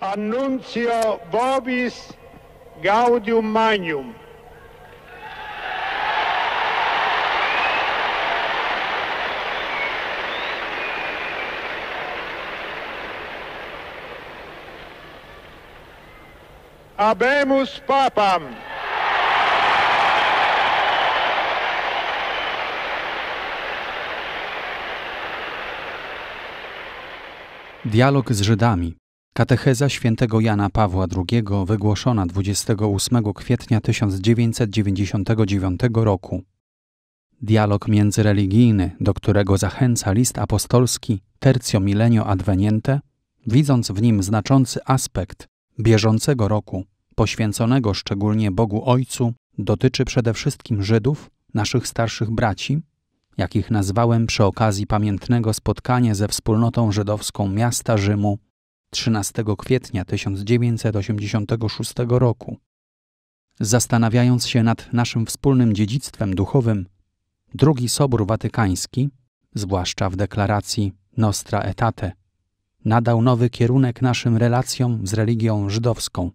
Annuncio Vobis Gaudium Magnum. Abemus Papam. Dialog z Żydami. Katecheza świętego Jana Pawła II wygłoszona 28 kwietnia 1999 roku. Dialog międzyreligijny, do którego zachęca list apostolski Tercio Milenio Adveniente, widząc w nim znaczący aspekt bieżącego roku, poświęconego szczególnie Bogu Ojcu, dotyczy przede wszystkim Żydów, naszych starszych braci, jakich nazwałem przy okazji pamiętnego spotkania ze wspólnotą żydowską miasta Rzymu 13 kwietnia 1986 roku. Zastanawiając się nad naszym wspólnym dziedzictwem duchowym, drugi Sobór Watykański, zwłaszcza w deklaracji Nostra Etate, nadał nowy kierunek naszym relacjom z religią żydowską.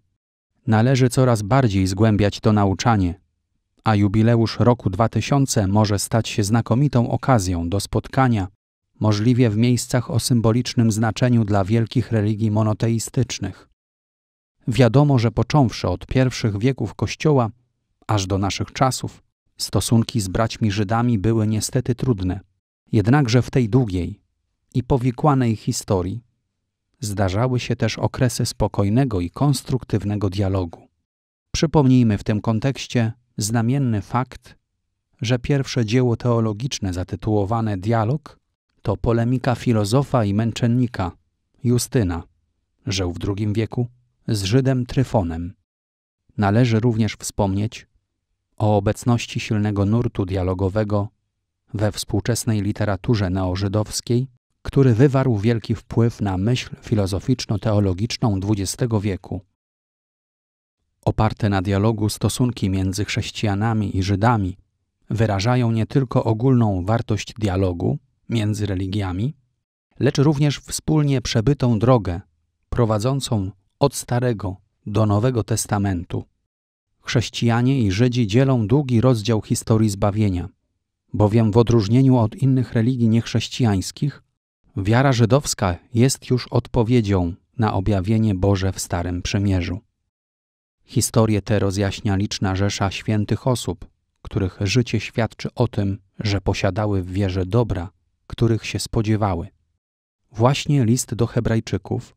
Należy coraz bardziej zgłębiać to nauczanie, a jubileusz roku 2000 może stać się znakomitą okazją do spotkania możliwie w miejscach o symbolicznym znaczeniu dla wielkich religii monoteistycznych. Wiadomo, że począwszy od pierwszych wieków Kościoła, aż do naszych czasów, stosunki z braćmi Żydami były niestety trudne. Jednakże w tej długiej i powikłanej historii zdarzały się też okresy spokojnego i konstruktywnego dialogu. Przypomnijmy w tym kontekście znamienny fakt, że pierwsze dzieło teologiczne zatytułowane Dialog to polemika filozofa i męczennika Justyna, żył w II wieku, z Żydem Tryfonem. Należy również wspomnieć o obecności silnego nurtu dialogowego we współczesnej literaturze neożydowskiej, który wywarł wielki wpływ na myśl filozoficzno-teologiczną XX wieku. Oparte na dialogu stosunki między chrześcijanami i Żydami wyrażają nie tylko ogólną wartość dialogu, między religiami, lecz również wspólnie przebytą drogę prowadzącą od Starego do Nowego Testamentu. Chrześcijanie i Żydzi dzielą długi rozdział historii zbawienia, bowiem w odróżnieniu od innych religii niechrześcijańskich, wiara żydowska jest już odpowiedzią na objawienie Boże w Starym Przymierzu. Historię tę rozjaśnia liczna rzesza świętych osób, których życie świadczy o tym, że posiadały w wierze dobra, których się spodziewały. Właśnie list do Hebrajczyków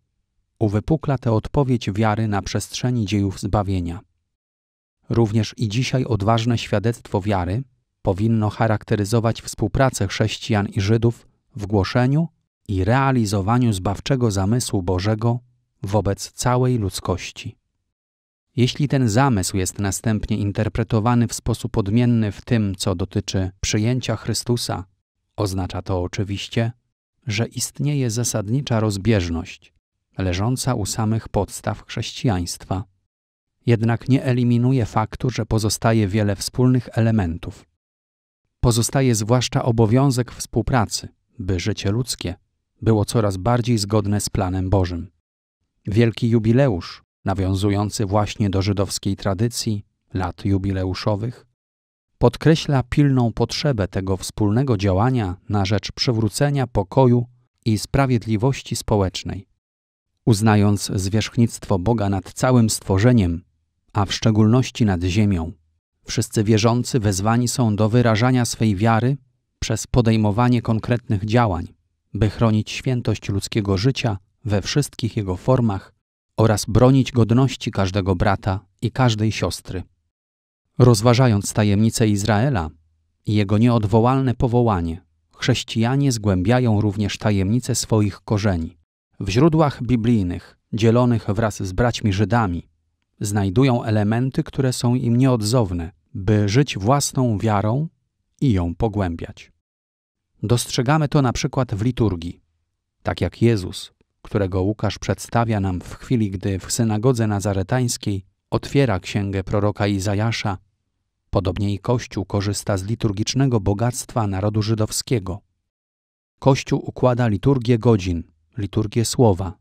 uwypukla tę odpowiedź wiary na przestrzeni dziejów zbawienia. Również i dzisiaj odważne świadectwo wiary powinno charakteryzować współpracę chrześcijan i Żydów w głoszeniu i realizowaniu zbawczego zamysłu Bożego wobec całej ludzkości. Jeśli ten zamysł jest następnie interpretowany w sposób odmienny w tym, co dotyczy przyjęcia Chrystusa Oznacza to oczywiście, że istnieje zasadnicza rozbieżność leżąca u samych podstaw chrześcijaństwa. Jednak nie eliminuje faktu, że pozostaje wiele wspólnych elementów. Pozostaje zwłaszcza obowiązek współpracy, by życie ludzkie było coraz bardziej zgodne z planem Bożym. Wielki jubileusz, nawiązujący właśnie do żydowskiej tradycji lat jubileuszowych, podkreśla pilną potrzebę tego wspólnego działania na rzecz przywrócenia pokoju i sprawiedliwości społecznej. Uznając zwierzchnictwo Boga nad całym stworzeniem, a w szczególności nad ziemią, wszyscy wierzący wezwani są do wyrażania swej wiary przez podejmowanie konkretnych działań, by chronić świętość ludzkiego życia we wszystkich jego formach oraz bronić godności każdego brata i każdej siostry. Rozważając tajemnicę Izraela i jego nieodwołalne powołanie, chrześcijanie zgłębiają również tajemnice swoich korzeni. W źródłach biblijnych, dzielonych wraz z braćmi Żydami, znajdują elementy, które są im nieodzowne, by żyć własną wiarą i ją pogłębiać. Dostrzegamy to na przykład w liturgii, tak jak Jezus, którego Łukasz przedstawia nam w chwili, gdy w synagodze nazaretańskiej otwiera księgę proroka Izajasza Podobnie i Kościół korzysta z liturgicznego bogactwa narodu żydowskiego. Kościół układa liturgię godzin, liturgię słowa,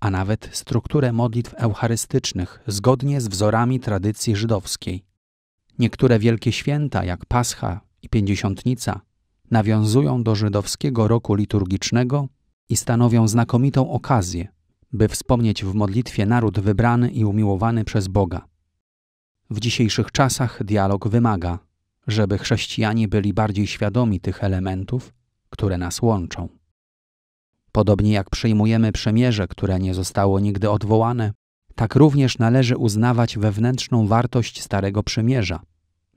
a nawet strukturę modlitw eucharystycznych zgodnie z wzorami tradycji żydowskiej. Niektóre wielkie święta, jak Pascha i Pięćdziesiątnica, nawiązują do żydowskiego roku liturgicznego i stanowią znakomitą okazję, by wspomnieć w modlitwie naród wybrany i umiłowany przez Boga. W dzisiejszych czasach dialog wymaga, żeby chrześcijanie byli bardziej świadomi tych elementów, które nas łączą. Podobnie jak przyjmujemy przymierze, które nie zostało nigdy odwołane, tak również należy uznawać wewnętrzną wartość Starego Przymierza,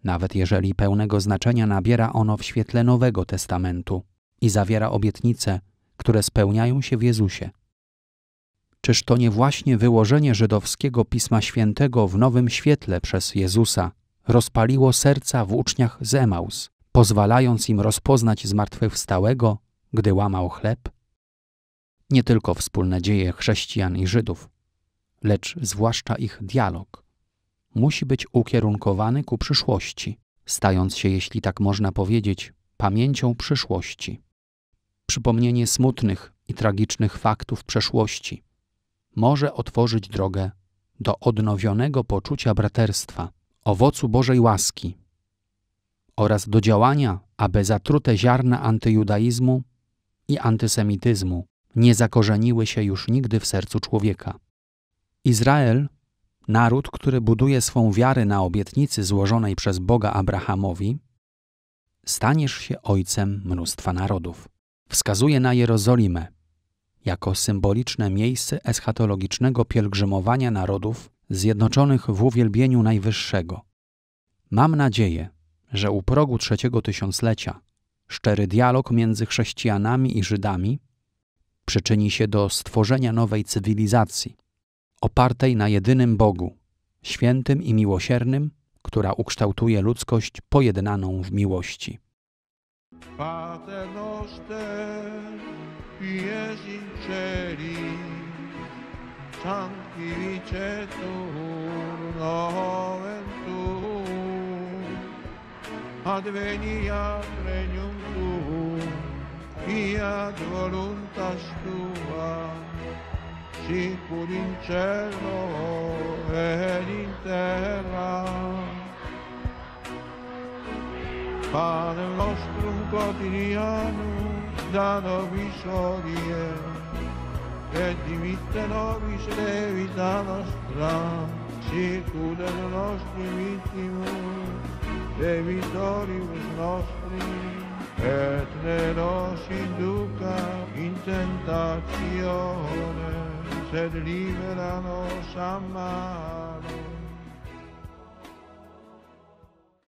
nawet jeżeli pełnego znaczenia nabiera ono w świetle Nowego Testamentu i zawiera obietnice, które spełniają się w Jezusie. Czyż to nie właśnie wyłożenie żydowskiego Pisma Świętego w nowym świetle przez Jezusa rozpaliło serca w uczniach z Emaus, pozwalając im rozpoznać zmartwychwstałego, gdy łamał chleb? Nie tylko wspólne dzieje chrześcijan i Żydów, lecz zwłaszcza ich dialog, musi być ukierunkowany ku przyszłości, stając się, jeśli tak można powiedzieć, pamięcią przyszłości. Przypomnienie smutnych i tragicznych faktów przeszłości – może otworzyć drogę do odnowionego poczucia braterstwa, owocu Bożej łaski oraz do działania, aby zatrute ziarna antyjudaizmu i antysemityzmu nie zakorzeniły się już nigdy w sercu człowieka. Izrael, naród, który buduje swą wiarę na obietnicy złożonej przez Boga Abrahamowi, staniesz się ojcem mnóstwa narodów. Wskazuje na Jerozolimę, jako symboliczne miejsce eschatologicznego pielgrzymowania narodów zjednoczonych w uwielbieniu Najwyższego. Mam nadzieję, że u progu trzeciego tysiąclecia szczery dialog między chrześcijanami i Żydami przyczyni się do stworzenia nowej cywilizacji, opartej na jedynym Bogu, świętym i miłosiernym, która ukształtuje ludzkość pojednaną w miłości. Pater noster. empi e sinceri, santi viceturno ventù, adveniat regnum tuum, fiat voluntas tua, sicur in cielo ed in terra. Padre nostrum quotidianum, visano visorie, e dimittano visere vita nostra, circudano nostri vittimus, e vittorius nostri, et ne nos induca in tentazione, sed libera nos a